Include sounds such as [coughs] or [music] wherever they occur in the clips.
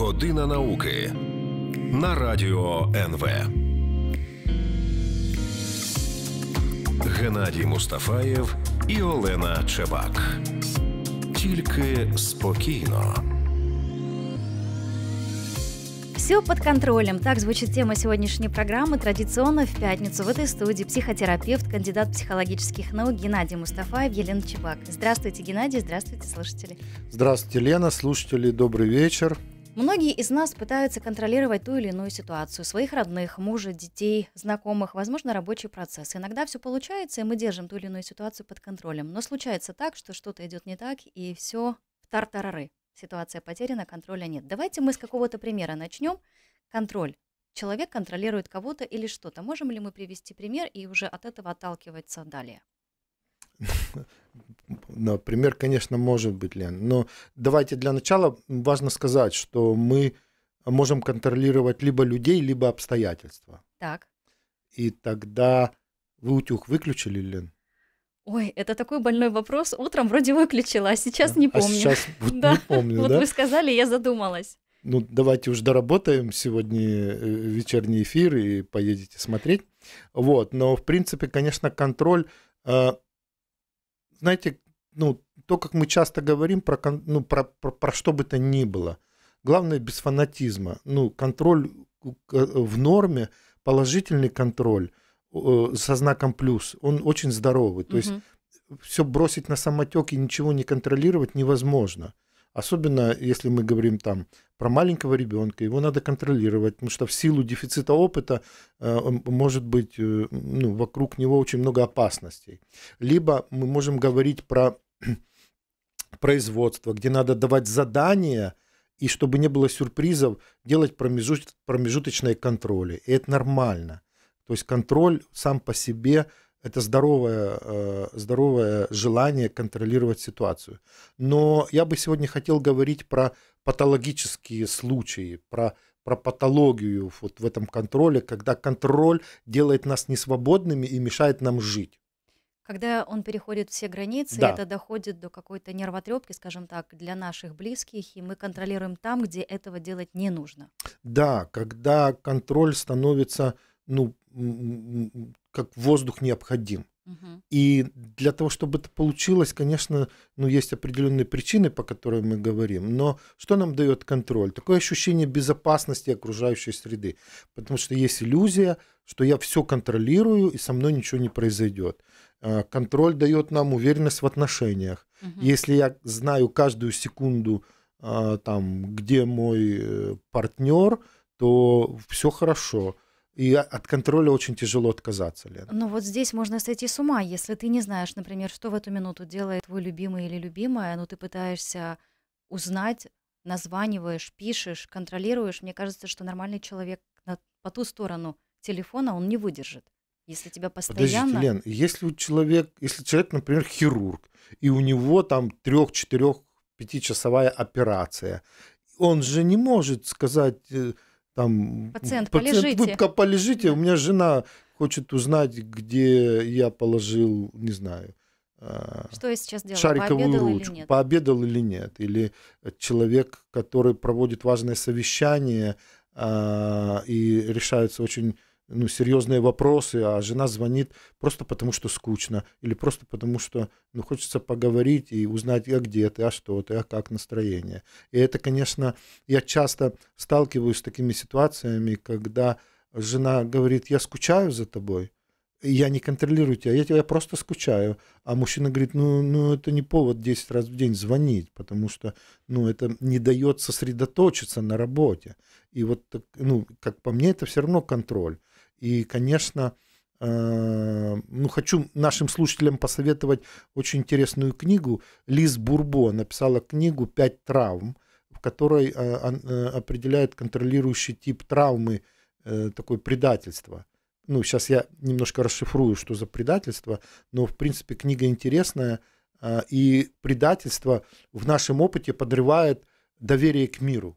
Година науки на радіо НВ. Геннадій Мустафаєв і Олена Чебак. Тільки спокійно. Все под контролем. Так звучит тема сегодняшней программы. Традиционно в пятницу в этой студии психотерапевт, кандидат психологических наук Геннадий Мустафаев, Елена Чебак. Здравствуйте, Геннадий. Здравствуйте, слушатели. Здравствуйте, Лена. Слушатели, добрый вечер. Многие из нас пытаются контролировать ту или иную ситуацию, своих родных, мужа, детей, знакомых, возможно, рабочий процесс. Иногда все получается, и мы держим ту или иную ситуацию под контролем. Но случается так, что что-то идет не так, и все в тартарары. Ситуация потеряна, контроля нет. Давайте мы с какого-то примера начнем. Контроль. Человек контролирует кого-то или что-то. Можем ли мы привести пример и уже от этого отталкиваться далее? [laughs] Например, конечно, может быть, Лен. Но давайте для начала важно сказать, что мы можем контролировать либо людей, либо обстоятельства. Так. И тогда вы утюг выключили, Лен? Ой, это такой больной вопрос. Утром вроде выключила, а сейчас не а помню. А сейчас [laughs] вот да. не помню, Вот вы сказали, я задумалась. Ну, давайте уж доработаем сегодня э, вечерний эфир и поедете смотреть. Вот, но в принципе, конечно, контроль э, знаете, ну, то, как мы часто говорим про, ну, про, про, про что бы то ни было, главное без фанатизма. Ну, контроль э, в норме, положительный контроль э, со знаком плюс, он очень здоровый. То угу. есть все бросить на самотек и ничего не контролировать невозможно. Особенно если мы говорим там про маленького ребенка, его надо контролировать, потому что в силу дефицита опыта э, может быть э, ну, вокруг него очень много опасностей. Либо мы можем говорить про [clears throat] производство, где надо давать задания, и чтобы не было сюрпризов, делать промежуточные контроли. И это нормально. То есть контроль сам по себе – это здоровое, э, здоровое желание контролировать ситуацию. Но я бы сегодня хотел говорить про патологические случаи, про, про патологию вот в этом контроле, когда контроль делает нас несвободными и мешает нам жить. Когда он переходит все границы, да. это доходит до какой-то нервотрепки, скажем так, для наших близких, и мы контролируем там, где этого делать не нужно. Да, когда контроль становится ну, как воздух необходим. И для того, чтобы это получилось, конечно, ну, есть определенные причины, по которым мы говорим, но что нам дает контроль? Такое ощущение безопасности окружающей среды, потому что есть иллюзия, что я все контролирую и со мной ничего не произойдет. А, контроль дает нам уверенность в отношениях. Угу. Если я знаю каждую секунду, а, там, где мой э, партнер, то все хорошо и от контроля очень тяжело отказаться, Лена. Но ну, вот здесь можно сойти с ума, если ты не знаешь, например, что в эту минуту делает твой любимый или любимая, но ты пытаешься узнать, названиваешь, пишешь, контролируешь. Мне кажется, что нормальный человек по ту сторону телефона он не выдержит. Если тебя постоянно... Подождите, Лен, если у человек, если человек, например, хирург, и у него там трех, четырех, пятичасовая операция, он же не может сказать э, там... Пациент, пациент полежите. Вы пока полежите, у меня жена хочет узнать, где я положил, не знаю, а, что я сейчас делаю? Шариковую пообедал ручку. Или нет? Пообедал или нет? Или человек, который проводит важное совещание а, и решаются очень ну, серьезные вопросы, а жена звонит просто потому, что скучно, или просто потому, что ну, хочется поговорить и узнать, а где ты, а что ты, а как настроение. И это, конечно, я часто сталкиваюсь с такими ситуациями, когда жена говорит, я скучаю за тобой, я не контролирую тебя, я тебя просто скучаю. А мужчина говорит, ну, ну это не повод 10 раз в день звонить, потому что ну, это не дает сосредоточиться на работе. И вот, ну, как по мне, это все равно контроль. И, конечно, э, ну, хочу нашим слушателям посоветовать очень интересную книгу. Лиз Бурбо написала книгу «Пять травм», в которой э, э, определяет контролирующий тип травмы такое предательство. Ну, сейчас я немножко расшифрую, что за предательство, но, в принципе, книга интересная, и предательство в нашем опыте подрывает доверие к миру.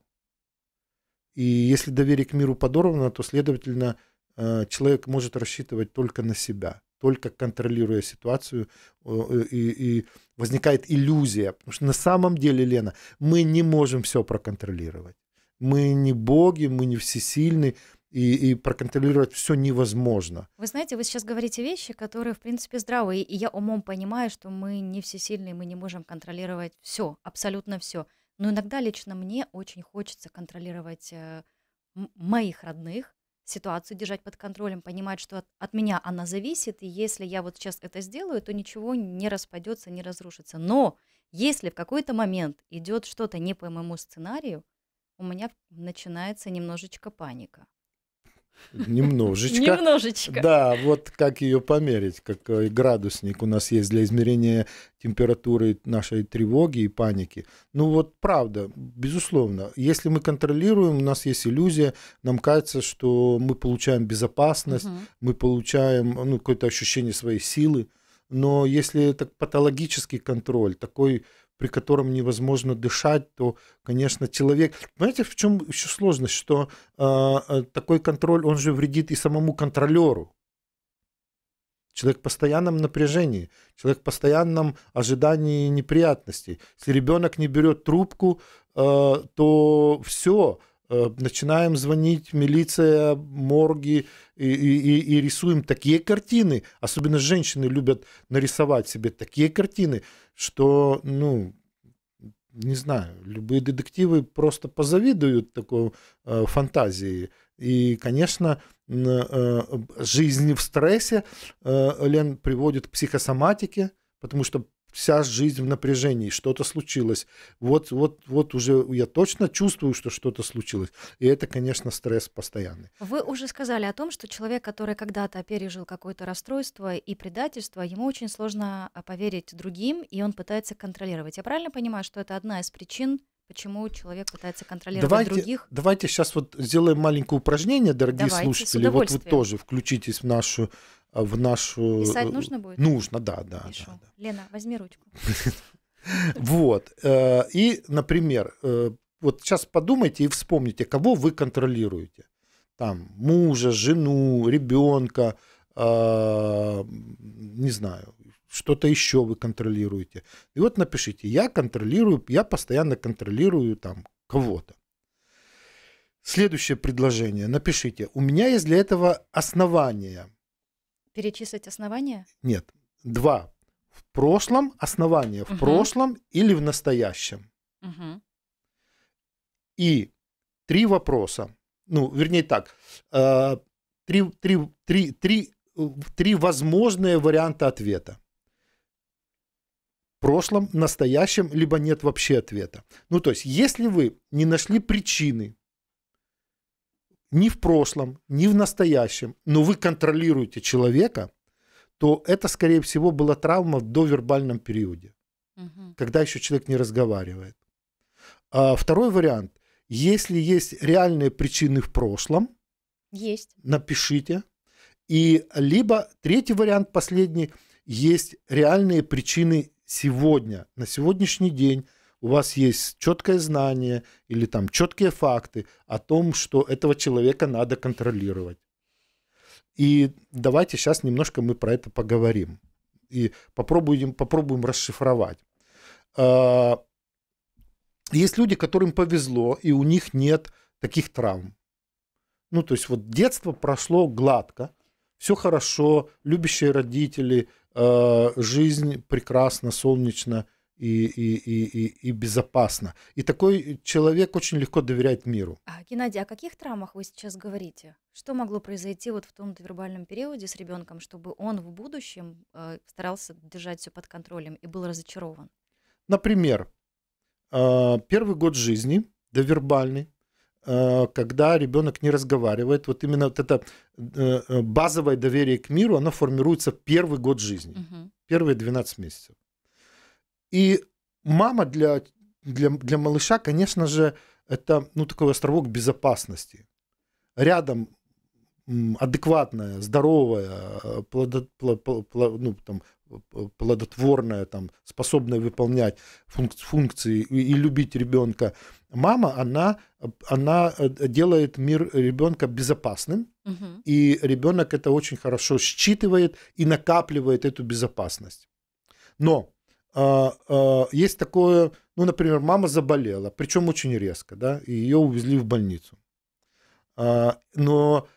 И если доверие к миру подорвано, то, следовательно, Э, человек может рассчитывать только на себя, только контролируя ситуацию, э, и, и возникает иллюзия. Потому что на самом деле, Лена, мы не можем все проконтролировать. Мы не боги, мы не всесильны, и, и проконтролировать все невозможно. Вы знаете, вы сейчас говорите вещи, которые, в принципе, здравые, и я умом понимаю, что мы не всесильные, мы не можем контролировать все, абсолютно все. Но иногда лично мне очень хочется контролировать э, моих родных, ситуацию держать под контролем, понимать, что от, от меня она зависит, и если я вот сейчас это сделаю, то ничего не распадется, не разрушится. Но если в какой-то момент идет что-то не по моему сценарию, у меня начинается немножечко паника. Немножечко. Немножечко. Да, вот как ее померить, как э, градусник у нас есть для измерения температуры нашей тревоги и паники. Ну вот правда, безусловно, если мы контролируем, у нас есть иллюзия, нам кажется, что мы получаем безопасность, угу. мы получаем ну, какое-то ощущение своей силы. Но если это патологический контроль, такой при котором невозможно дышать, то, конечно, человек... Понимаете, в чем еще сложность, что э, такой контроль, он же вредит и самому контролеру. Человек в постоянном напряжении, человек в постоянном ожидании неприятностей. Если ребенок не берет трубку, э, то все, Э, начинаем звонить, милиция, морги, и, и, и рисуем такие картины. Особенно женщины любят нарисовать себе такие картины, что, ну, не знаю, любые детективы просто позавидуют такой э, фантазии. И, конечно, э, жизнь в стрессе, э, Лен, приводит к психосоматике, потому что вся жизнь в напряжении, что-то случилось. Вот, вот, вот уже я точно чувствую, что что-то случилось. И это, конечно, стресс постоянный. Вы уже сказали о том, что человек, который когда-то пережил какое-то расстройство и предательство, ему очень сложно а, поверить другим, и он пытается контролировать. Я правильно понимаю, что это одна из причин почему человек пытается контролировать давайте, других. Давайте сейчас вот сделаем маленькое упражнение, дорогие давайте, слушатели. Вот вы тоже включитесь в нашу в нашу... Э, Писать нужно будет? Нужно, да, да. да, да. Лена, возьми ручку. [laughs] Вот. Э, и, например, э, вот сейчас подумайте и вспомните, кого вы контролируете. Там мужа, жену, ребенка, не знаю, что-то еще вы контролируете. И вот напишите, я контролирую, я постоянно контролирую там кого-то. Следующее предложение. Напишите, у меня есть для этого основания – Перечислить основания? Нет. Два. В прошлом основания в угу. прошлом или в настоящем. Угу. И три вопроса. Ну, вернее так, э, три, три, три, три, э, три возможные варианта ответа. прошлом, настоящем, либо нет вообще ответа. Ну, то есть, если вы не нашли причины, ни в прошлом, ни в настоящем, но вы контролируете человека, то это, скорее всего, была травма в довербальном периоде, угу. когда еще человек не разговаривает. А второй вариант. Если есть реальные причины в прошлом, есть. напишите. И либо третий вариант, последний, есть реальные причины сегодня, на сегодняшний день, у вас есть четкое знание или там четкие факты о том, что этого человека надо контролировать. И давайте сейчас немножко мы про это поговорим и попробуем, попробуем расшифровать. А, есть люди, которым повезло, и у них нет таких травм. Ну, то есть вот детство прошло гладко, все хорошо, любящие родители, а, жизнь прекрасна, солнечно – и, и, и, и, и безопасно. И такой человек очень легко доверяет миру. А, Геннадий, о каких травмах вы сейчас говорите? Что могло произойти вот в том вербальном периоде с ребенком, чтобы он в будущем э, старался держать все под контролем и был разочарован? Например, э, первый год жизни, довербальный, э, когда ребенок не разговаривает, вот именно вот это э, э, базовое доверие к миру, оно формируется первый год жизни, угу. первые 12 месяцев. И мама для, для, для малыша, конечно же, это ну, такой островок безопасности. Рядом адекватная, здоровая, э, ну, там, плодотворная, там, способная выполнять функции и, и любить ребенка. Мама, она, она э, делает мир ребенка безопасным, угу. и ребенок это очень хорошо считывает и накапливает эту безопасность. Но а, а, есть такое, ну, например, мама заболела, причем очень резко, да, и ее увезли в больницу. А, но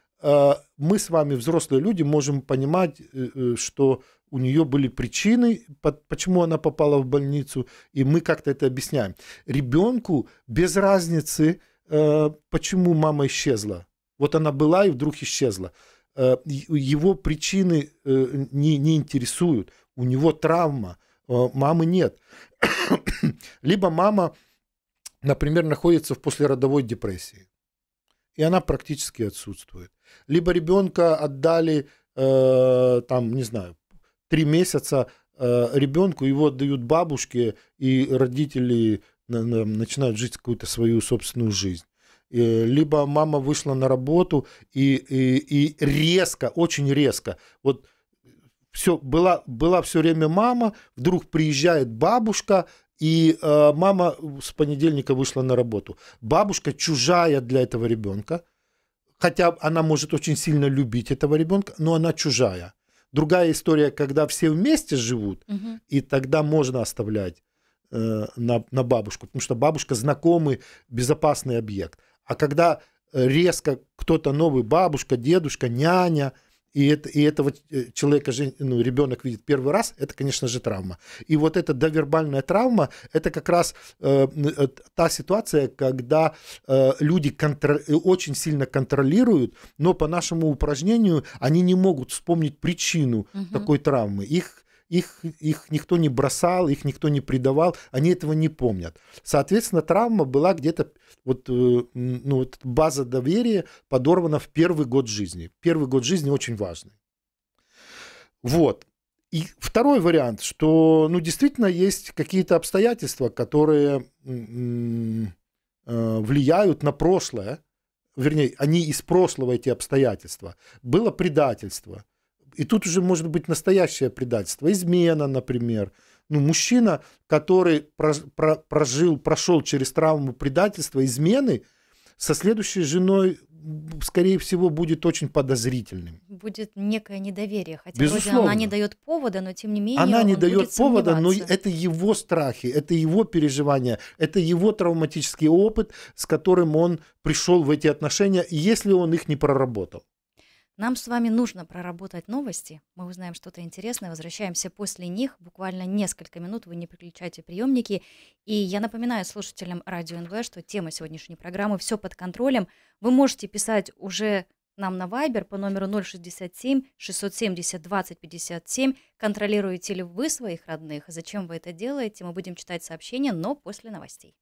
мы с вами, взрослые люди, можем понимать, э, э, что у нее были причины, почему она попала в больницу, и мы как-то это объясняем. Ребенку без разницы, э, почему мама исчезла. Вот она была и вдруг исчезла. Его причины не, не интересуют. У него травма – Э, мамы нет. [coughs] Либо мама, например, находится в послеродовой депрессии, и она практически отсутствует. Либо ребенка отдали, э, там, не знаю, три месяца э, ребенку, его отдают бабушке, и родители начинают жить какую-то свою собственную жизнь э, либо мама вышла на работу и, и, и резко, очень резко, вот все, была, была все время мама, вдруг приезжает бабушка, и э, мама с понедельника вышла на работу. Бабушка чужая для этого ребенка, хотя она может очень сильно любить этого ребенка, но она чужая. Другая история, когда все вместе живут, угу. и тогда можно оставлять э, на, на бабушку, потому что бабушка знакомый, безопасный объект. А когда резко кто-то новый, бабушка, дедушка, няня – и, это, и этого э, человека, ну, ребенок видит первый раз, это, конечно же, травма. И вот эта довербальная травма, это как раз э, э, та ситуация, когда э, люди контр... Э, очень сильно контролируют, но по нашему упражнению они не могут вспомнить причину угу. такой травмы. Их их, их никто не бросал, их никто не предавал, они этого не помнят. Соответственно, травма была где-то, вот, э, ну, вот база доверия подорвана в первый год жизни. Первый год жизни очень важный. Вот. И второй вариант, что, ну, действительно есть какие-то обстоятельства, которые э, влияют на прошлое, вернее, они из прошлого эти обстоятельства. Было предательство – и тут уже может быть настоящее предательство, измена, например. Ну, мужчина, который прожил, прошел через травму предательства, измены, со следующей женой, скорее всего, будет очень подозрительным. Будет некое недоверие, хотя Безусловно. вроде она не дает повода, но тем не менее она не дает повода, но это его страхи, это его переживания, это его травматический опыт, с которым он пришел в эти отношения, если он их не проработал. Нам с вами нужно проработать новости. Мы узнаем что-то интересное, возвращаемся после них. Буквально несколько минут вы не переключайте приемники. И я напоминаю слушателям Радио НВ, что тема сегодняшней программы «Все под контролем». Вы можете писать уже нам на Viber по номеру 067 670 20 57. Контролируете ли вы своих родных? Зачем вы это делаете? Мы будем читать сообщения, но после новостей.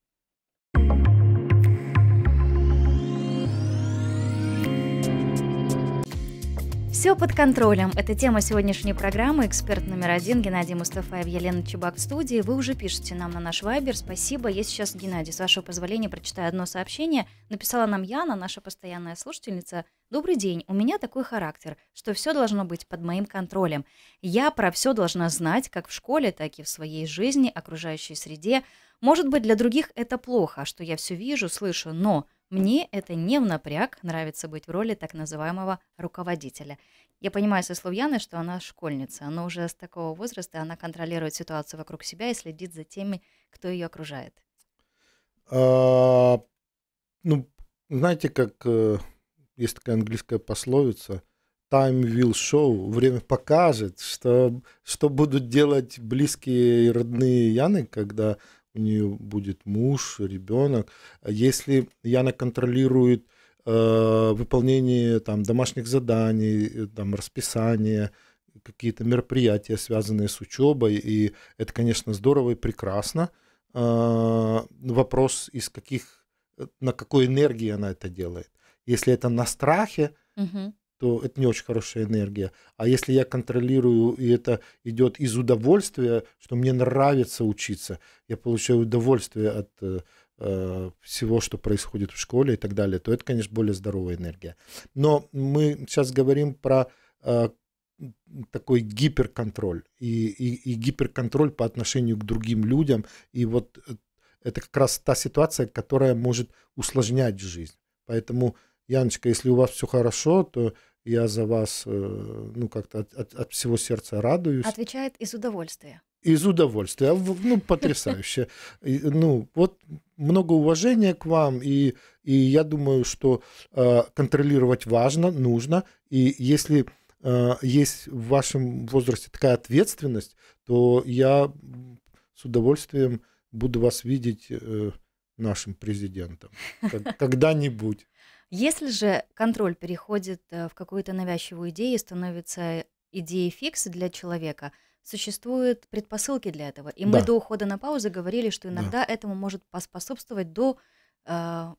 Все под контролем. Это тема сегодняшней программы. Эксперт номер один Геннадий Мустафаев, Елена Чебак в студии. Вы уже пишете нам на наш вайбер. Спасибо. Я сейчас, Геннадий, с вашего позволения прочитаю одно сообщение. Написала нам Яна, наша постоянная слушательница. Добрый день. У меня такой характер, что все должно быть под моим контролем. Я про все должна знать, как в школе, так и в своей жизни, окружающей среде. Может быть, для других это плохо, что я все вижу, слышу, но мне это не в напряг, нравится быть в роли так называемого руководителя. Я понимаю со слов Яны, что она школьница, но уже с такого возраста она контролирует ситуацию вокруг себя и следит за теми, кто ее окружает. А, ну, знаете, как э, есть такая английская пословица «Time will show», время покажет, что, что будут делать близкие и родные Яны, когда у нее будет муж, ребенок. Если Яна контролирует э, выполнение там, домашних заданий, э, там, расписание, какие-то мероприятия, связанные с учебой, и это, конечно, здорово и прекрасно. Э, вопрос, из каких, э, на какой энергии она это делает. Если это на страхе, угу то это не очень хорошая энергия. А если я контролирую, и это идет из удовольствия, что мне нравится учиться, я получаю удовольствие от э, э, всего, что происходит в школе и так далее, то это, конечно, более здоровая энергия. Но мы сейчас говорим про э, такой гиперконтроль и, и, и гиперконтроль по отношению к другим людям. И вот это как раз та ситуация, которая может усложнять жизнь. Поэтому, Яночка, если у вас все хорошо, то я за вас, э, ну, как-то от, от, от всего сердца радуюсь. Отвечает из удовольствия. Из удовольствия. А ну, потрясающе. [laughs] Ну, вот много уважения к вам, и, и я думаю, что э, контролировать важно, нужно. И если э, есть в вашем возрасте такая ответственность, то я с удовольствием буду вас видеть э, нашим президентом. [laughs] Когда-нибудь. Если же контроль переходит э, в какую-то навязчивую идею и становится идеей фикс для человека, существуют предпосылки для этого. И мы до ухода на паузу говорили, что иногда да. этому может поспособствовать до э,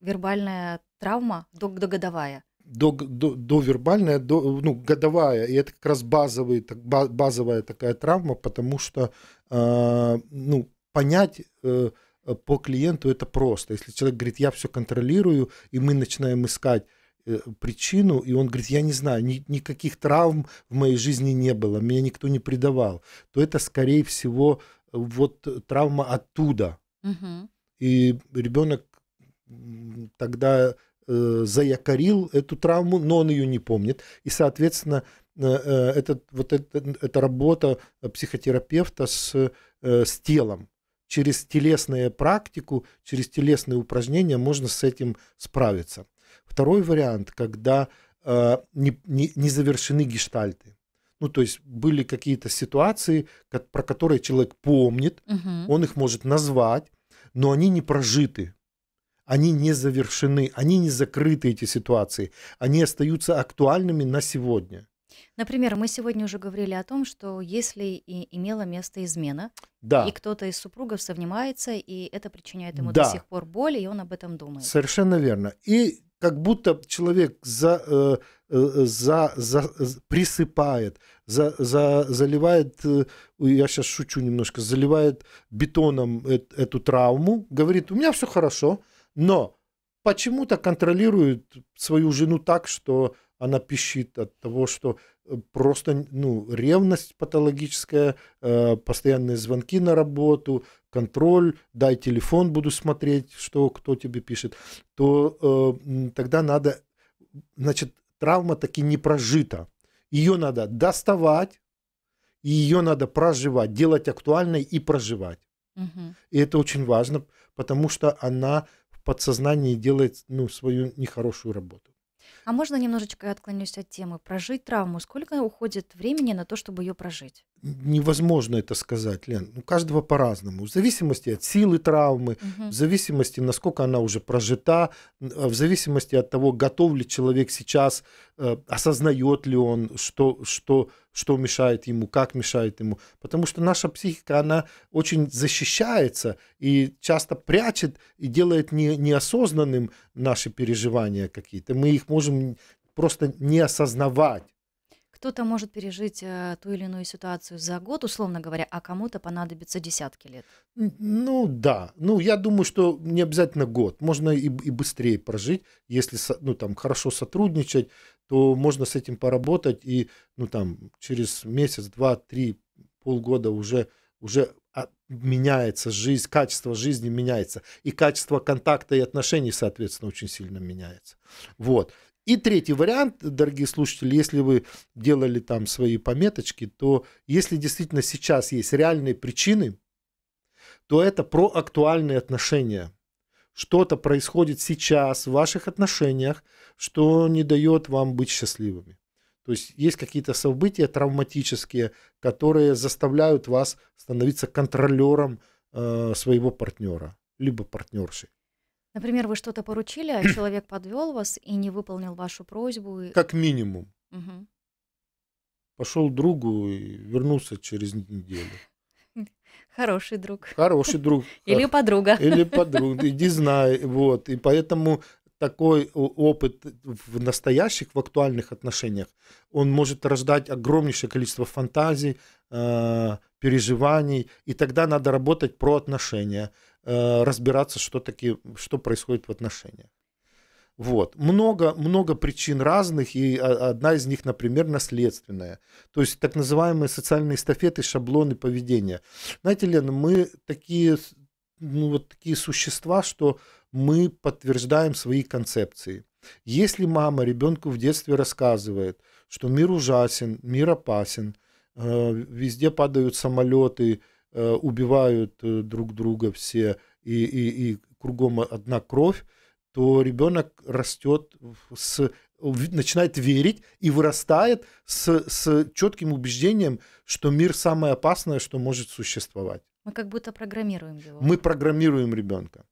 вербальная травма, до, до годовая до, до, до вербальная, до, ну, годовая, и это как раз базовый, так, базовая такая травма, потому что, э, ну, понять, э, Э, по клиенту это просто. Если человек говорит, я все контролирую, и мы начинаем искать э, причину, и он говорит, я не знаю, ни, никаких травм в моей жизни не было, меня никто не предавал, то это, скорее всего, вот травма оттуда. Угу. И ребенок тогда э, заякорил эту травму, но он ее не помнит. И, соответственно, э, этот, вот это, эта работа психотерапевта с, с телом, через телесную практику, через телесные упражнения можно с этим справиться. Второй вариант, когда э, не, не, не завершены гештальты. Ну, то есть были какие-то ситуации, как, про которые человек помнит, угу. он их может назвать, но они не прожиты, они не завершены, они не закрыты, эти ситуации, они остаются актуальными на сегодня. Например, мы сегодня уже говорили о том, что если и имела место измена, да. и кто-то из супругов совнимается, и это причиняет ему да. до сих пор боль, и он об этом думает. Совершенно верно. И как будто человек за, э, э за, за, присыпает, за, за, заливает, э, я сейчас шучу немножко, заливает бетоном э, эту травму, говорит, у меня все хорошо, но почему-то контролирует свою жену так, что она пищит от того, что э, просто ну, ревность патологическая, э, постоянные звонки на работу, контроль, дай телефон, буду смотреть, что кто тебе пишет, то э, тогда надо, значит, травма таки не прожита. Ее надо доставать, и ее надо проживать, делать актуальной и проживать. Угу. И это очень важно, потому что она в подсознании делает ну, свою нехорошую работу. А можно немножечко отклонюсь от темы? Прожить травму. Сколько уходит времени на то, чтобы ее прожить? Невозможно это сказать, Лен. У каждого по-разному. В зависимости от силы травмы, угу. в зависимости, насколько она уже прожита, в зависимости от того, готов ли человек сейчас Э, осознает ли он, что, что, что мешает ему, как мешает ему. Потому что наша психика, она очень защищается и часто прячет и делает не, неосознанным наши переживания какие-то. Мы их можем просто не осознавать. Кто-то может пережить э, ту или иную ситуацию за год, условно говоря, а кому-то понадобится десятки лет. Ну да, ну я думаю, что не обязательно год, можно и, и быстрее прожить, если ну там хорошо сотрудничать, то можно с этим поработать и ну там через месяц, два, три, полгода уже уже меняется жизнь, качество жизни меняется, и качество контакта и отношений, соответственно, очень сильно меняется. Вот. И третий вариант, дорогие слушатели, если вы делали там свои пометочки, то если действительно сейчас есть реальные причины, то это про актуальные отношения. Что-то происходит сейчас в ваших отношениях, что не дает вам быть счастливыми. То есть есть какие-то события травматические, которые заставляют вас становиться контролером э, своего партнера, либо партнерши. Например, вы что-то поручили, а [clears throat] человек подвел вас и не выполнил вашу просьбу. и- Как минимум. Мгм. Пошел другу и вернулся через неделю. Хороший друг. Хороший друг. [laughs] Или подруга. Или [laughs] подруга. иди знай, вот. И поэтому такой опыт в настоящих, в актуальных отношениях, он может рождать огромнейшее количество фантазий, э, переживаний, и тогда надо работать про отношения. Э, разбираться, что, такие, что происходит в отношениях. Вот. Много, много причин разных, и одна из них, например, наследственная. То есть так называемые социальные эстафеты, шаблоны поведения. Знаете, Лена, мы такие, ну, вот такие существа, что мы подтверждаем свои концепции. Если мама ребенку в детстве рассказывает, что мир ужасен, мир опасен, э, везде падают самолеты, Э, убивают э, друг друга все, и, и, и кругом одна кровь, то ребенок растет с начинает верить и вырастает с, с четким убеждением, что мир самое опасное, что может существовать. Мы как будто программируем его. Мы программируем ребенка.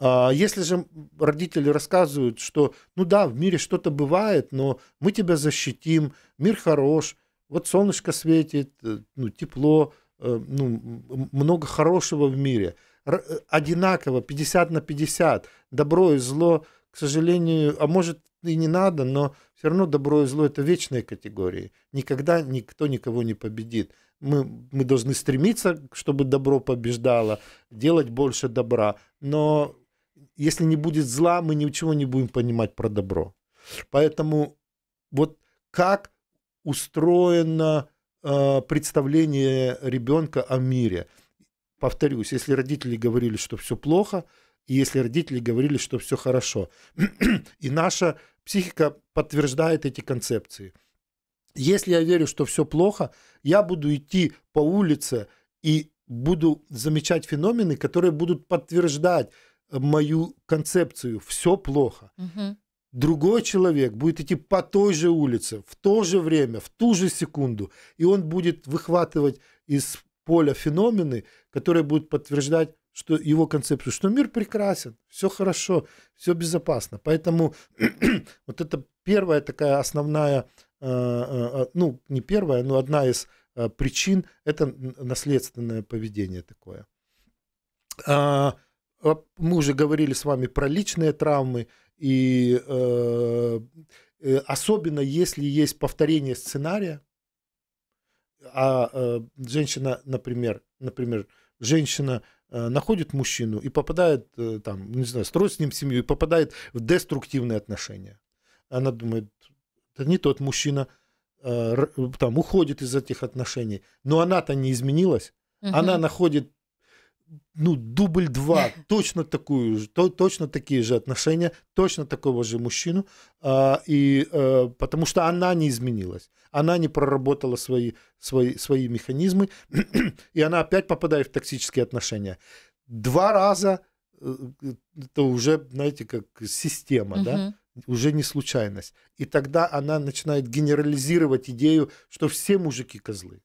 А Если же родители рассказывают, что ну да, в мире что-то бывает, но мы тебя защитим, мир хорош, вот солнышко светит, э, ну, тепло, Э, ну, много хорошего в мире. Э, одинаково, 50 на 50. Добро и зло, к сожалению, а может и не надо, но все равно добро и зло это вечные категории. Никогда никто никого не победит. Мы, мы должны стремиться, чтобы добро побеждало, делать больше добра. Но если не будет зла, мы ничего не будем понимать про добро. Поэтому вот как устроено Э, представление ребенка о мире. Повторюсь, если родители говорили, что все плохо, и если родители говорили, что все хорошо. [clears throat] И наша психика подтверждает эти концепции. Если я верю, что все плохо, я буду идти по улице и буду замечать феномены, которые будут подтверждать мою концепцию. Все плохо. Угу другой человек будет идти по той же улице, в то же время, в ту же секунду, и он будет выхватывать из поля феномены, которые будут подтверждать что его концепцию, что мир прекрасен, все хорошо, все безопасно. Поэтому [clears throat] вот это первая такая основная, э, э, э, ну не первая, но одна из причин это наследственное поведение такое. А, мы уже говорили с вами про личные травмы, и э, э, особенно если есть повторение сценария, а э, женщина, например, например, женщина э, находит мужчину и попадает, э, там, не знаю, строит с ним семью и попадает в деструктивные отношения. Она думает, это не тот мужчина, э, там, уходит из этих отношений. Но она-то не изменилась. Угу. Она находит ну, дубль два, [laughs] точно такую то, точно такие же отношения, точно такого же мужчину, а, и, а, потому что она не изменилась, она не проработала свои, свои, свои механизмы, [clears throat] и она опять попадает в токсические отношения. Два раза э, это уже, знаете, как система, угу. да, уже не случайность. И тогда она начинает генерализировать идею, что все мужики козлы.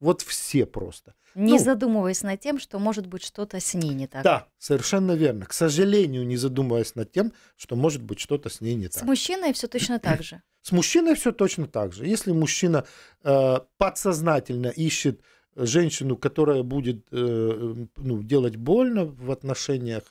Вот все просто. Не ну, задумываясь над тем, что может быть что-то с ней не так. Да, совершенно верно. К сожалению, не задумываясь над тем, что может быть что-то с ней не так. С мужчиной все точно [clears throat] так же. С мужчиной все точно так же. Если мужчина э, подсознательно ищет женщину, которая будет э, э, ну, делать больно в отношениях,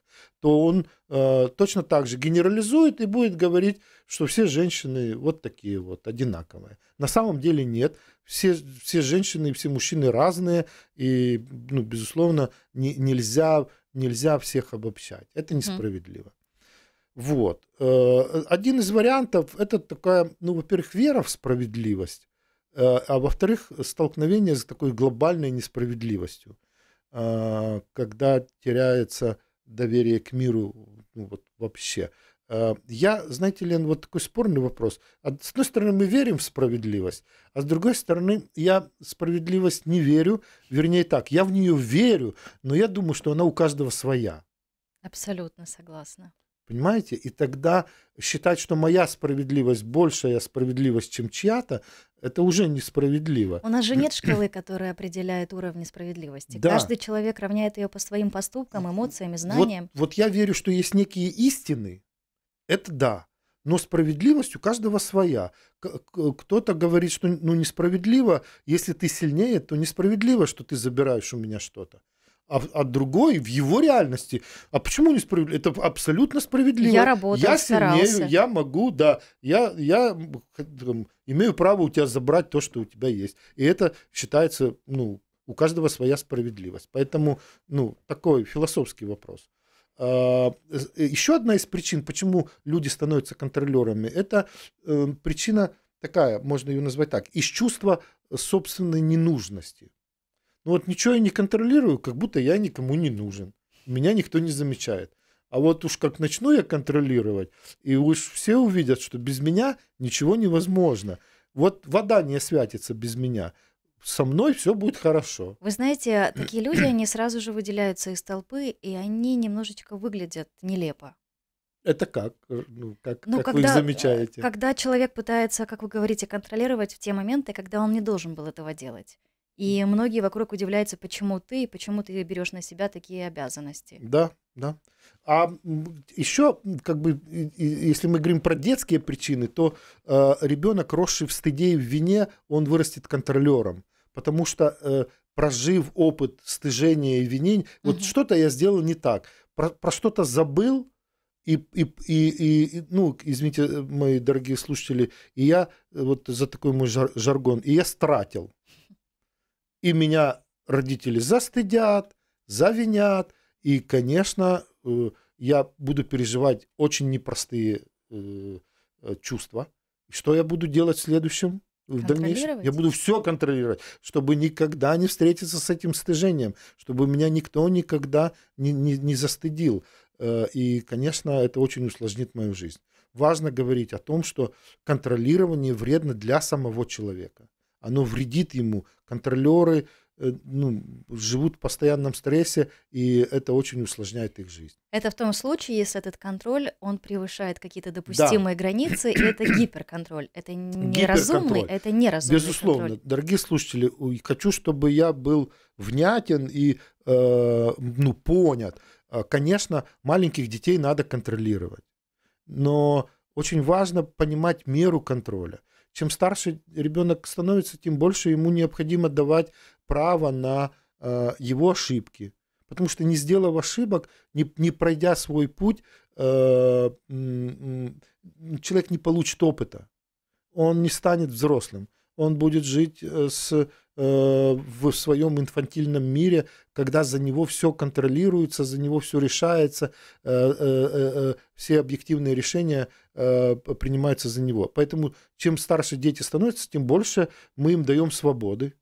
то он э, точно так же генерализует и будет говорить, что все женщины вот такие вот одинаковые. На самом деле нет все, все женщины и все мужчины разные, и, ну, безусловно, не, нельзя, нельзя всех обобщать. Это несправедливо. Вот. Э, один из вариантов – это такая, ну, во-первых, вера в справедливость, э, а во-вторых, столкновение с такой глобальной несправедливостью, э, когда теряется доверие к миру ну, вот, вообще. Э, я, знаете, Лен, вот такой спорный вопрос. С одной стороны, мы верим в справедливость, а с другой стороны, я в справедливость не верю. Вернее так, я в нее верю, но я думаю, что она у каждого своя. Абсолютно согласна. Понимаете? И тогда считать, что моя справедливость большая а справедливость, чем чья-то, это уже несправедливо. У нас же нет [clears throat] шкалы, которая определяет уровень справедливости. Да. Каждый человек равняет ее по своим поступкам, эмоциям и знаниям. Вот, вот я верю, что есть некие истины, это да. Но справедливость у каждого своя. Кто-то говорит, что ну, несправедливо, если ты сильнее, то несправедливо, что ты забираешь у меня что-то. А, а другой в его реальности. А почему несправедливо? Это абсолютно справедливо. Я работаю, я сильнее, старался. я могу, да, я, я там, имею право у тебя забрать то, что у тебя есть. И это считается, ну, у каждого своя справедливость. Поэтому, ну, такой философский вопрос. Э, Еще одна из причин, почему люди становятся контролерами, это э, причина такая, можно ее назвать так, из чувства собственной ненужности. Ну вот ничего я не контролирую, как будто я никому не нужен. Меня никто не замечает. А вот уж как начну я контролировать, и уж все увидят, что без меня ничего невозможно. Вот вода не святится без меня со мной все будет хорошо. Вы знаете, а, такие люди, они сразу же выделяются из толпы, и они немножечко выглядят нелепо. Это как? Э, ну, как, ну, как когда, вы их э, замечаете? Когда человек пытается, как вы говорите, контролировать в те моменты, когда он не должен был этого делать. И многие вокруг удивляются, почему ты, почему ты берешь на себя такие обязанности. Да, да. А еще, как бы, если мы говорим про детские причины, то э, ребенок, росший в стыде и в вине, он вырастет контролером, потому что э, прожив опыт стыжения и винений, вот что-то я сделал не так, про, про что-то забыл, и, и, и, и, ну, извините, э, мои дорогие слушатели, и я, э, вот за такой мой жар, жаргон, и я стратил. И меня родители застыдят, завинят. И, конечно, э, я буду переживать очень непростые э, чувства. Что я буду делать в следующем? Э, в дальнейшем. Я буду все контролировать, чтобы никогда не встретиться с этим стыжением, чтобы меня никто никогда не, не, не застыдил. И, конечно, это очень усложнит мою жизнь. Важно говорить о том, что контролирование вредно для самого человека оно вредит ему. Контролеры э, ну, живут в постоянном стрессе, и это очень усложняет их жизнь. Это в том случае, если этот контроль, он превышает какие-то допустимые да. границы, и это гиперконтроль. Это неразумный, это неразумный Безусловно. Контроль. Дорогие слушатели, хочу, чтобы я был внятен и э, ну, понят. Э, конечно, маленьких детей надо контролировать, но очень важно понимать меру контроля чем старше ребенок становится, тем больше ему необходимо давать право на э, его ошибки. Потому что не сделав ошибок, не, не пройдя свой путь, э, человек не получит опыта. Он не станет взрослым. Он будет жить э, с Э, в своем инфантильном мире, когда за него все контролируется, за него все решается, э, э, все объективные решения принимаются за него. Поэтому чем старше дети становятся, тем больше мы им даем свободы.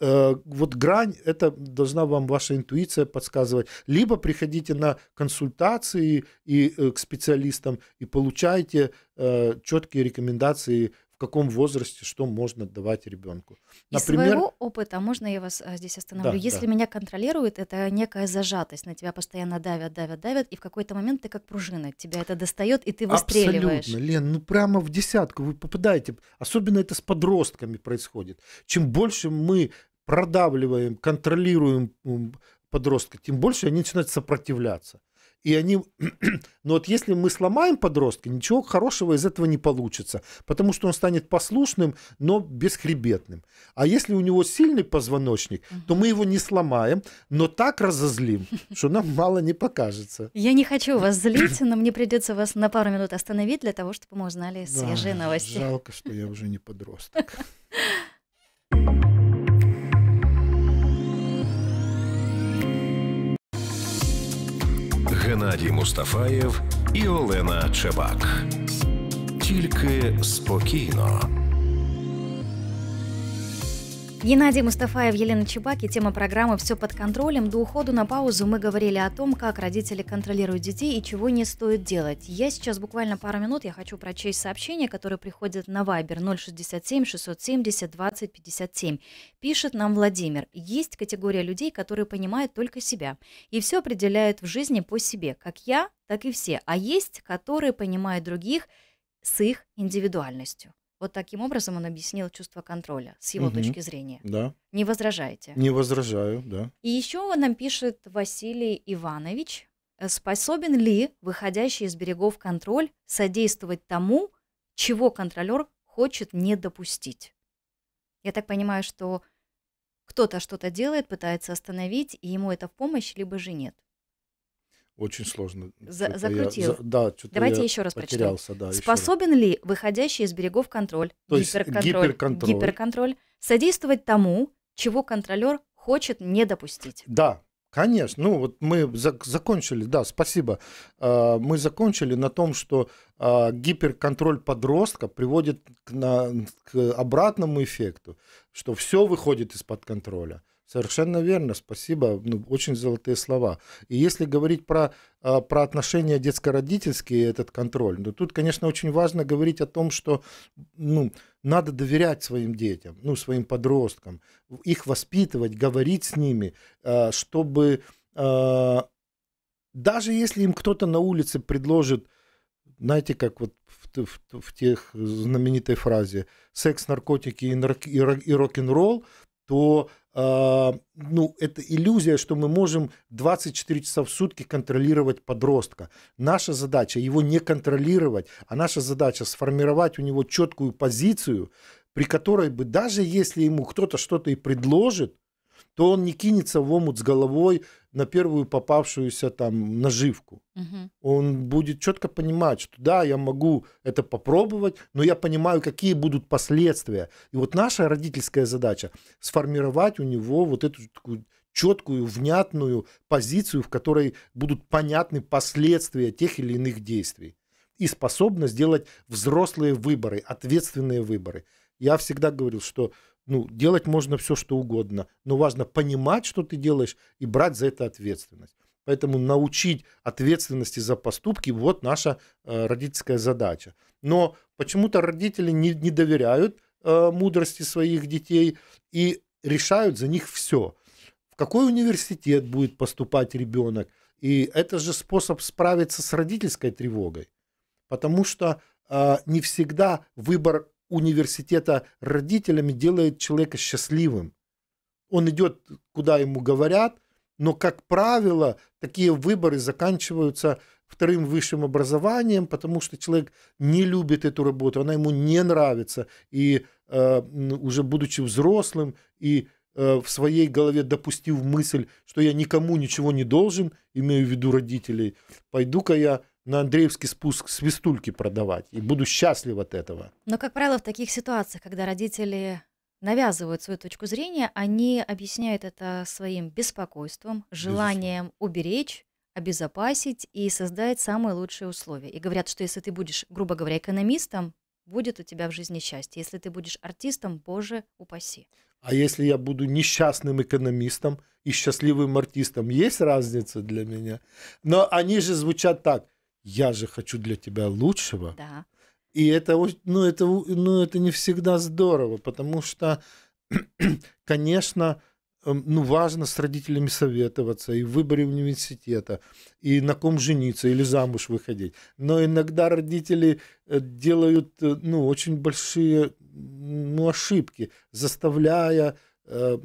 Вот грань, это должна вам ваша интуиция подсказывать. Либо приходите на консультации и к специалистам и получайте четкие рекомендации каком возрасте что можно давать ребенку. Например, Из своего опыта, можно я вас а, здесь остановлю? Да, Если да. меня контролирует, это некая зажатость, на тебя постоянно давят, давят, давят, и в какой-то момент ты как пружина, тебя это достает, и ты выстреливаешь. Абсолютно, Лен, ну прямо в десятку вы попадаете, особенно это с подростками происходит. Чем больше мы продавливаем, контролируем подростка, тем больше они начинают сопротивляться. И они... [clears throat] Но вот если мы сломаем подростка, ничего хорошего из этого не получится, потому что он станет послушным, но бесхребетным. А если у него сильный позвоночник, то мы его не сломаем, но так разозлим, [laughs] что нам мало не покажется. Я не хочу вас злить, [clears throat] но мне придется вас на пару минут остановить для того, чтобы мы узнали свежие да, новости. Жалко, что я уже не подросток. [laughs] Геннадій Мустафаєв і Олена Чебак. Тільки спокійно. Геннадий Мустафаев, Елена Чебаки. Тема программы «Все под контролем». До уходу на паузу мы говорили о том, как родители контролируют детей и чего не стоит делать. Я сейчас буквально пару минут, я хочу прочесть сообщение, которое приходит на Viber 067 670 20 57. Пишет нам Владимир. Есть категория людей, которые понимают только себя и все определяют в жизни по себе, как я, так и все. А есть, которые понимают других с их индивидуальностью. Вот таким образом он объяснил чувство контроля с его угу. точки зрения. Да. Не возражаете? Не возражаю, да. И еще нам пишет Василий Иванович, э, способен ли выходящий из берегов контроль содействовать тому, чего контролер хочет не допустить? Я так понимаю, что кто-то что-то делает, пытается остановить, и ему это в помощь, либо же нет. Очень сложно. За, закрутил. Я, за, да, Давайте я еще раз прочитаем. Да, Способен еще ли выходящий из берегов контроль, То гиперконтроль, гиперконтроль, гиперконтроль содействовать тому, чего контролер хочет не допустить? Да, Конечно, ну вот мы зак- закончили, да, спасибо. Э, мы закончили на том, что а, гиперконтроль подростка приводит к, на, к обратному эффекту, что все выходит из-под контроля. Совершенно верно, спасибо. Ну, очень золотые слова. И если говорить про, а, про отношения детско-родительские, этот контроль, то ну, тут, конечно, очень важно говорить о том, что ну, надо доверять своим детям, ну, своим подросткам, их воспитывать, говорить с ними, а, чтобы а, даже если им кто-то на улице предложит, знаете, как вот в, в, в тех знаменитой фразе «секс, наркотики и, нарк... и рок-н-ролл», то а, ну, это иллюзия, что мы можем 24 часа в сутки контролировать подростка. Наша задача его не контролировать, а наша задача сформировать у него четкую позицию, при которой бы даже если ему кто-то что-то и предложит, то он не кинется в омут с головой, на первую попавшуюся там наживку. Угу. Он будет четко понимать, что да, я могу это попробовать, но я понимаю, какие будут последствия. И вот наша родительская задача сформировать у него вот эту такую четкую, внятную позицию, в которой будут понятны последствия тех или иных действий. И способна сделать взрослые выборы, ответственные выборы. Я всегда говорил, что ну, делать можно все, что угодно, но важно понимать, что ты делаешь, и брать за это ответственность. Поэтому научить ответственности за поступки – вот наша э, родительская задача. Но почему-то родители не, не доверяют э, мудрости своих детей и решают за них все. В какой университет будет поступать ребенок? И это же способ справиться с родительской тревогой. Потому что э, не всегда выбор университета родителями делает человека счастливым. Он идет, куда ему говорят, но, как правило, такие выборы заканчиваются вторым высшим образованием, потому что человек не любит эту работу, она ему не нравится. И э, уже будучи взрослым и э, в своей голове допустив мысль, что я никому ничего не должен, имею в виду родителей, пойду-ка я на Андреевский спуск свистульки продавать. И буду счастлив от этого. Но, как правило, в таких ситуациях, когда родители навязывают свою точку зрения, они объясняют это своим беспокойством, желанием Безусловно. уберечь, обезопасить и создать самые лучшие условия. И говорят, что если ты будешь, грубо говоря, экономистом, будет у тебя в жизни счастье. Если ты будешь артистом, боже, упаси. А если я буду несчастным экономистом и счастливым артистом, есть разница для меня? Но они же звучат так я же хочу для тебя лучшего. Да. И это, ну, это, ну, это не всегда здорово, потому что, [clears throat] конечно, эм, ну, важно с родителями советоваться и в выборе университета, и на ком жениться или замуж выходить. Но иногда родители э, делают, э, ну, очень большие ну, ошибки, заставляя Э,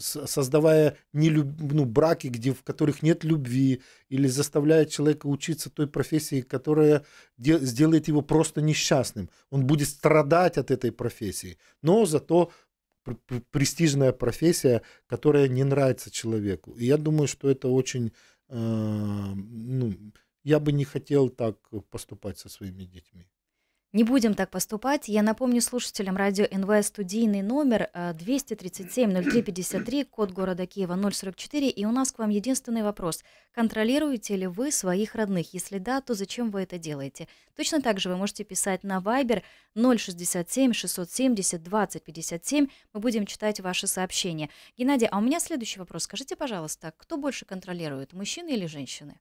создавая нелюб... ну, браки, где, в которых нет любви, или заставляя человека учиться той профессии, которая де... сделает его просто несчастным. Он будет страдать от этой профессии, но зато престижная профессия, которая не нравится человеку. И я думаю, что это очень... Э, ну, я бы не хотел так поступать со своими детьми. Не будем так поступать. Я напомню слушателям радио НВ студийный номер 237-0353, э, код города Киева 044. И у нас к вам единственный вопрос. Контролируете ли вы своих родных? Если да, то зачем вы это делаете? Точно так же вы можете писать на Viber 067-670-2057. Мы будем читать ваши сообщения. Геннадий, а у меня следующий вопрос. Скажите, пожалуйста, кто больше контролирует, мужчины или женщины?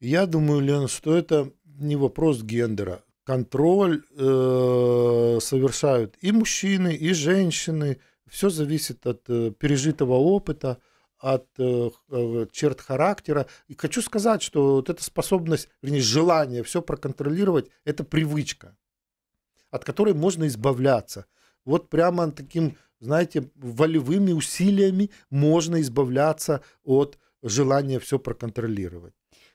Я думаю, Лен, что это не вопрос гендера контроль э, совершают и мужчины, и женщины. Все зависит от э, пережитого опыта, от э, э, черт характера. И хочу сказать, что вот эта способность, вернее, желание все проконтролировать, это привычка, от которой можно избавляться. Вот прямо таким, знаете, волевыми усилиями можно избавляться от желания все проконтролировать.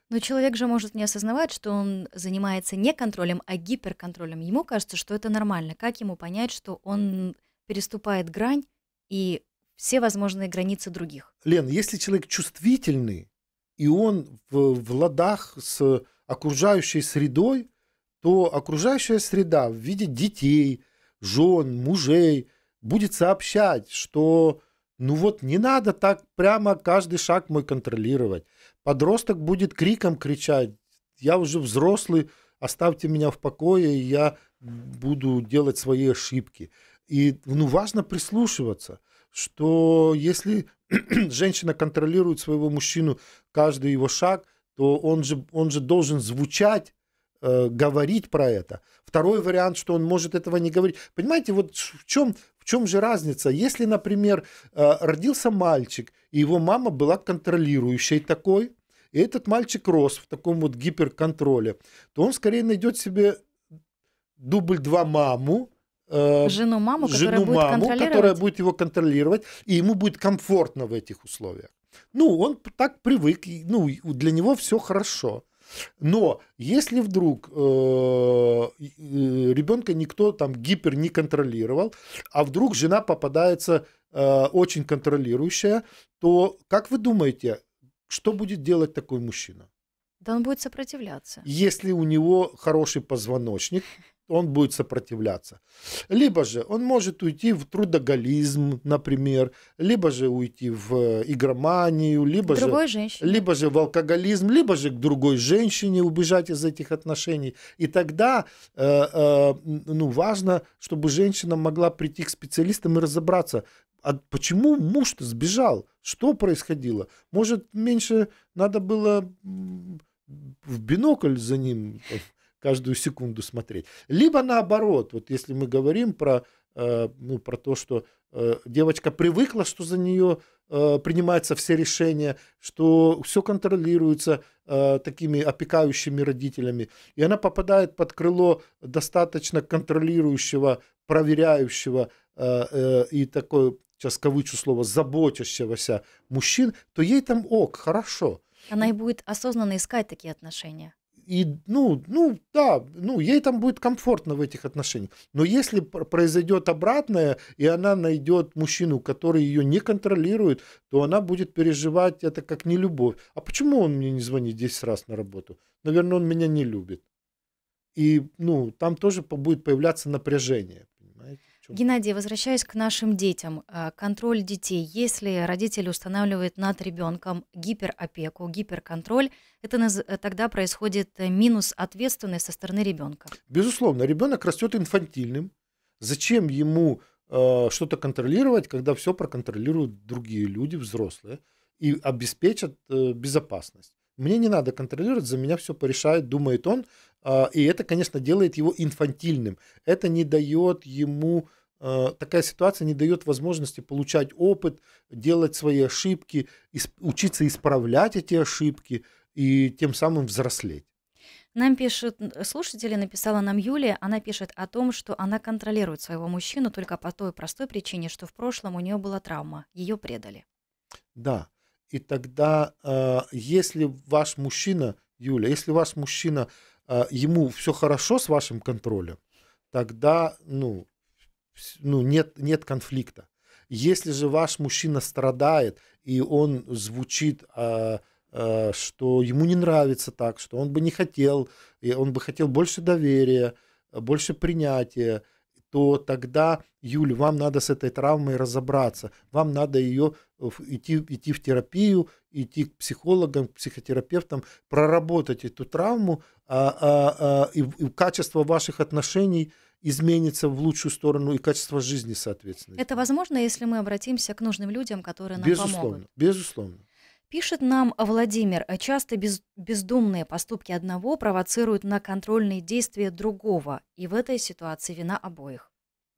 Но человек же может не осознавать, что он занимается не контролем, а гиперконтролем. Ему кажется, что это нормально. Как ему понять, что он переступает грань и все возможные границы других? Лен, если человек чувствительный, и он в, в ладах с окружающей средой, то окружающая среда в виде детей, жен, мужей будет сообщать, что ну вот не надо так прямо каждый шаг мой контролировать. Подросток будет криком кричать, я уже взрослый, оставьте меня в покое, и я буду делать свои ошибки. И ну, важно прислушиваться, что если [clears throat] женщина контролирует своего мужчину каждый его шаг, то он же, он же должен звучать Э, говорить про это. Второй вариант, что он может этого не говорить. Понимаете, вот в чем, в чем же разница? Если, например, э, родился мальчик, и его мама была контролирующей такой, и этот мальчик рос в таком вот гиперконтроле, то он скорее найдет себе дубль два маму, э, жену маму, жену которая, будет маму будет которая будет его контролировать, и ему будет комфортно в этих условиях. Ну, он так привык, ну, для него все хорошо. Но если вдруг э, э ребенка никто там гипер не контролировал, а вдруг жена попадается э, очень контролирующая, то как вы думаете, что будет делать такой мужчина? Да он будет сопротивляться. Если у него хороший позвоночник, он будет сопротивляться. Либо же он может уйти в трудоголизм, например, либо же уйти в э, игроманию, либо другой же, женщине. либо же в алкоголизм, либо же к другой женщине убежать из этих отношений. И тогда э, э, ну, важно, чтобы женщина могла прийти к специалистам и разобраться, а почему муж-то сбежал? Что происходило? Может, меньше надо было в бинокль за ним каждую секунду смотреть. Либо наоборот, вот если мы говорим про, э, ну, про то, что э, девочка привыкла, что за нее э, принимаются все решения, что все контролируется такими опекающими родителями, и она попадает под крыло достаточно контролирующего, проверяющего и такой сейчас кавычу слово, заботящегося мужчин, то ей там ок, хорошо. Она и будет осознанно искать такие отношения и, ну, ну, да, ну, ей там будет комфортно в этих отношениях. Но если произойдет обратное, и она найдет мужчину, который ее не контролирует, то она будет переживать это как не любовь. А почему он мне не звонит 10 раз на работу? Наверное, он меня не любит. И, ну, там тоже будет появляться напряжение. Геннадий, возвращаясь к нашим детям, э, контроль детей. Если родители устанавливают над ребенком гиперопеку, гиперконтроль, это э, тогда происходит э, минус ответственности со стороны ребенка. Безусловно, ребенок растет инфантильным. Зачем ему э, что-то контролировать, когда все проконтролируют другие люди, взрослые, и обеспечат э, безопасность? Мне не надо контролировать, за меня все порешает, думает он, а, и это, конечно, делает его инфантильным. Это не дает ему а, такая ситуация не дает возможности получать опыт, делать свои ошибки, учиться исправлять эти ошибки и тем самым взрослеть. Нам пишут слушатели, написала нам Юлия, она пишет о том, что она контролирует своего мужчину только по той простой причине, что в прошлом у нее была травма, ее предали. Да, и тогда, а, если ваш мужчина, Юля, если ваш мужчина а, ему все хорошо с вашим контролем, тогда ну, ну, нет, нет конфликта. Если же ваш мужчина страдает, и он звучит, а, а, что ему не нравится так, что он бы не хотел, и он бы хотел больше доверия, больше принятия, то тогда, Юль, вам надо с этой травмой разобраться. Вам надо ее э, идти, идти в терапию, идти к психологам, к психотерапевтам, проработать эту травму а, а, а, и, и качество ваших отношений изменится в лучшую сторону и качество жизни, соответственно. Это возможно, если мы обратимся к нужным людям, которые нам безусловно, помогут. Безусловно. Пишет нам Владимир, часто без, бездумные поступки одного провоцируют на контрольные действия другого, и в этой ситуации вина обоих.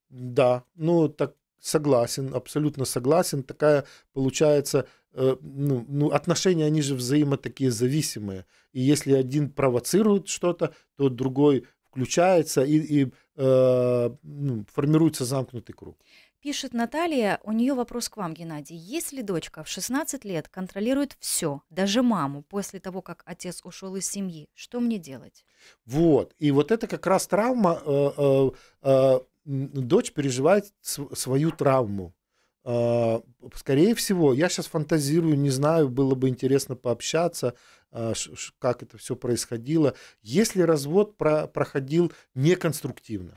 Да, ну так согласен, абсолютно согласен. Такая получается Э, ну, ну, отношения, они же взаимо такие зависимые. И если один провоцирует что-то, то другой включается и, и э, ну, формируется замкнутый круг. Пишет Наталья, у нее вопрос к вам, Геннадий. Если дочка в 16 лет контролирует все, даже маму, после того, как отец ушел из семьи, что мне делать? Вот, и вот это как раз травма, э, э, э, дочь переживает свою травму а, скорее всего, я сейчас фантазирую, не знаю, было бы интересно пообщаться, а, как это все происходило. Если развод про проходил неконструктивно,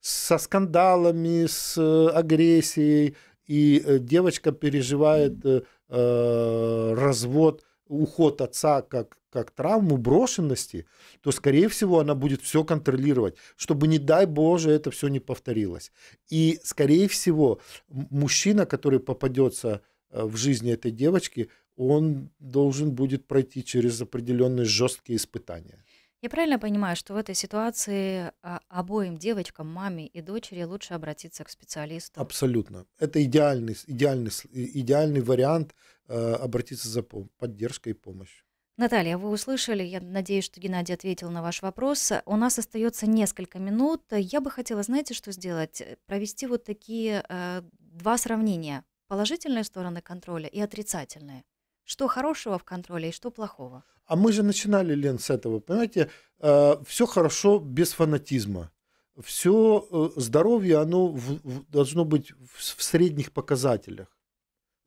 со скандалами, с э, агрессией, и э, девочка переживает э, развод уход отца как, как травму брошенности, то, скорее всего, она будет все контролировать, чтобы, не дай Боже, это все не повторилось. И, скорее всего, мужчина, который попадется э, в жизни этой девочки, он должен будет пройти через определенные жесткие испытания. Я правильно понимаю, что в этой ситуации а, обоим девочкам, маме и дочери, лучше обратиться к специалисту? Абсолютно. Это идеальный, идеальный, идеальный вариант Э, обратиться за поддержкой и помощью. Наталья, вы услышали, я надеюсь, что Геннадий ответил на ваш вопрос. У нас остается несколько минут. Я бы хотела, знаете, что сделать? Провести вот такие э, два сравнения. Положительные стороны контроля и отрицательные. Что хорошего в контроле и что плохого? А мы же начинали, Лен, с этого. Понимаете, э, все хорошо без фанатизма. Все э, здоровье, оно в, в, должно быть в, в средних показателях.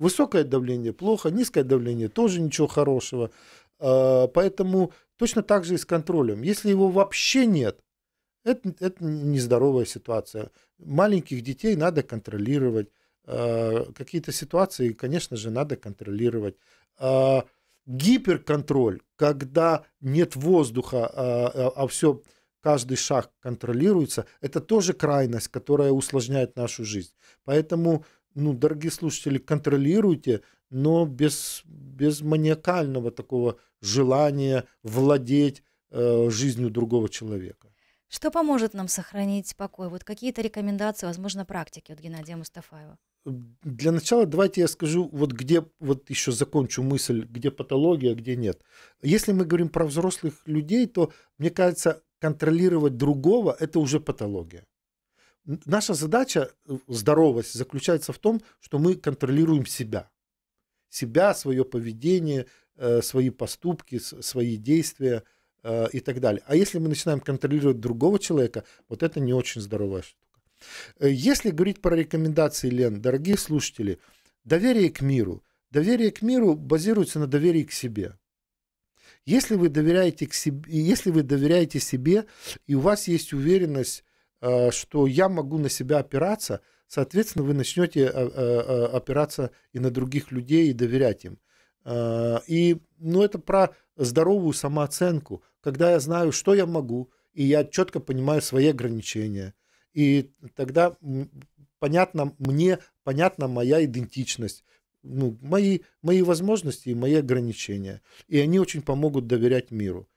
Высокое давление плохо, низкое давление тоже ничего хорошего. А, поэтому точно так же и с контролем. Если его вообще нет, это, это нездоровая ситуация. Маленьких детей надо контролировать. А, какие-то ситуации, конечно же, надо контролировать а, гиперконтроль, когда нет воздуха, а, а все каждый шаг контролируется, это тоже крайность, которая усложняет нашу жизнь. Поэтому ну, дорогие слушатели, контролируйте, но без, без маниакального такого желания владеть э, жизнью другого человека. Что поможет нам сохранить покой? Вот какие-то рекомендации, возможно, практики от Геннадия Мустафаева? Для начала давайте я скажу, вот где, вот еще закончу мысль, где патология, а где нет. Если мы говорим про взрослых людей, то, мне кажется, контролировать другого – это уже патология наша задача, э, здоровость, заключается в том, что мы контролируем себя. Себя, свое поведение, э, свои поступки, свои действия э, и так далее. А если мы начинаем контролировать другого человека, вот это не очень здоровая штука. Если говорить про рекомендации, Лен, дорогие слушатели, доверие к миру. Доверие к миру базируется на доверии к себе. Если вы доверяете, к себе, если вы доверяете себе, и у вас есть уверенность Э, что я могу на себя опираться, соответственно, вы начнете э, э, опираться и на других людей, и доверять им. И, ну, это про здоровую самооценку, когда я знаю, что я могу, и я четко понимаю свои ограничения. И тогда понятно мне, понятна моя идентичность, ну, мои, мои возможности и мои ограничения. И они очень помогут доверять миру.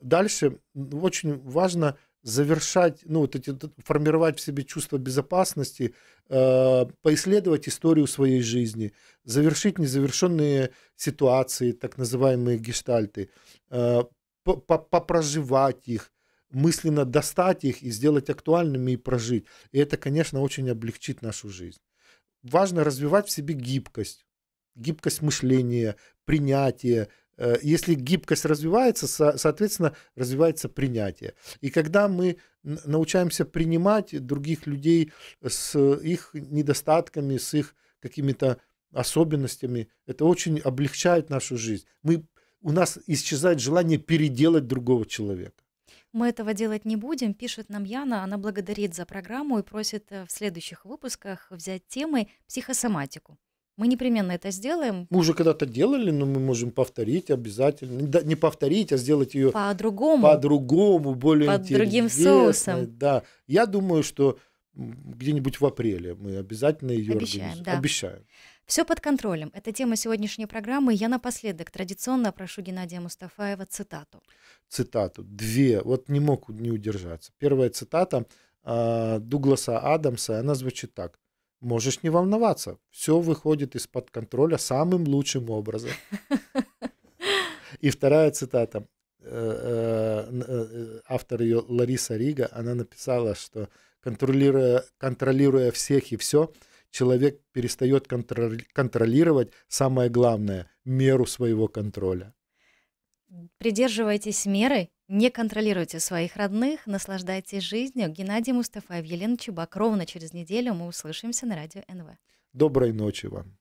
Дальше очень важно – завершать, ну, вот эти, формировать в себе чувство безопасности, э, поисследовать историю своей жизни, завершить незавершенные ситуации, так называемые гештальты, э, попроживать их, мысленно достать их и сделать актуальными и прожить. И это, конечно, очень облегчит нашу жизнь. Важно развивать в себе гибкость, гибкость мышления, принятие, Э, если гибкость развивается, соответственно, развивается принятие. И когда мы научаемся принимать других людей с их недостатками, с их какими-то особенностями, это очень облегчает нашу жизнь. Мы, у нас исчезает желание переделать другого человека. Мы этого делать не будем, пишет нам Яна. Она благодарит за программу и просит э, в следующих выпусках взять темой психосоматику. Мы непременно это сделаем. Мы уже когда-то делали, но мы можем повторить обязательно. не повторить, а сделать ее по-другому. По-другому, более Под другим соусом. Да. Я думаю, что где-нибудь в апреле мы обязательно ее Обещаем, да. Обещаем. Все под контролем. Это тема сегодняшней программы. Я напоследок традиционно прошу Геннадия Мустафаева цитату. Цитату. Две. Вот не мог не удержаться. Первая цитата а, Дугласа Адамса, она звучит так – можешь не волноваться. Все выходит из-под контроля самым лучшим образом. [laughs] И вторая цитата. Э, э, э, автор ее Лариса Рига, она написала, что контролируя, контролируя всех и все, человек перестает контролировать самое главное – меру своего контроля. Придерживайтесь меры не контролируйте своих родных, наслаждайтесь жизнью. Геннадий Мустафаев, Елена Чубак. Ровно через неделю мы услышимся на радио НВ. Доброй ночи вам.